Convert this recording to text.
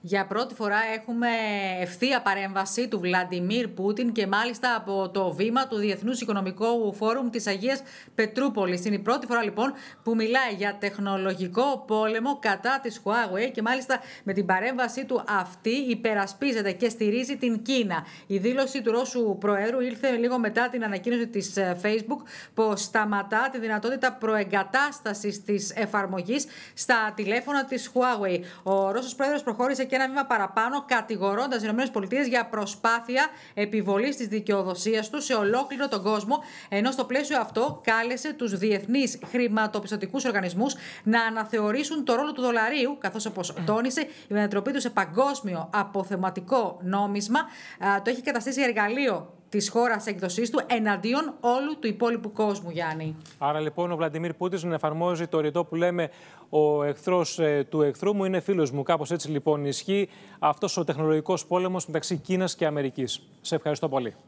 Για πρώτη φορά έχουμε ευθεία παρέμβαση του Βλαντιμίρ Πούτιν και μάλιστα από το βήμα του Διεθνούς Οικονομικού Φόρουμ της Αγίας Πετρούπολης. Είναι η πρώτη φορά λοιπόν που μιλάει για τεχνολογικό πόλεμο κατά της Huawei και μάλιστα με την παρέμβαση του αυτή υπερασπίζεται και στηρίζει την Κίνα. Η δήλωση του Ρώσου Προέδρου ήρθε λίγο μετά την ανακοίνωση της ε, Facebook που σταματά τη δυνατότητα προεγκατάστασης της εφαρμογής στα τηλέφωνα της Huawei. Ο Ρώσος Πρόεδρο προχώρησε και ένα βήμα παραπάνω, κατηγορώντας τις ΗΠΑ για προσπάθεια επιβολής της δικαιοδοσίας τους σε ολόκληρο τον κόσμο. Ενώ στο πλαίσιο αυτό κάλεσε τους διεθνείς χρηματοπιστωτικούς οργανισμούς να αναθεωρήσουν το ρόλο του δολαρίου, καθώς όπως τόνισε η μετατροπή του σε παγκόσμιο αποθεματικό νόμισμα το έχει καταστήσει εργαλείο της χώρας έκδοσής του εναντίον όλου του υπόλοιπου κόσμου, Γιάννη. Άρα λοιπόν ο Βλαντιμίρ Πούτιν εφαρμόζει το ρητό που λέμε ο εχθρός ε, του εχθρού μου είναι φίλος μου. Κάπως έτσι λοιπόν ισχύει αυτός ο τεχνολογικός πόλεμος μεταξύ Κίνας και Αμερικής. Σε ευχαριστώ πολύ.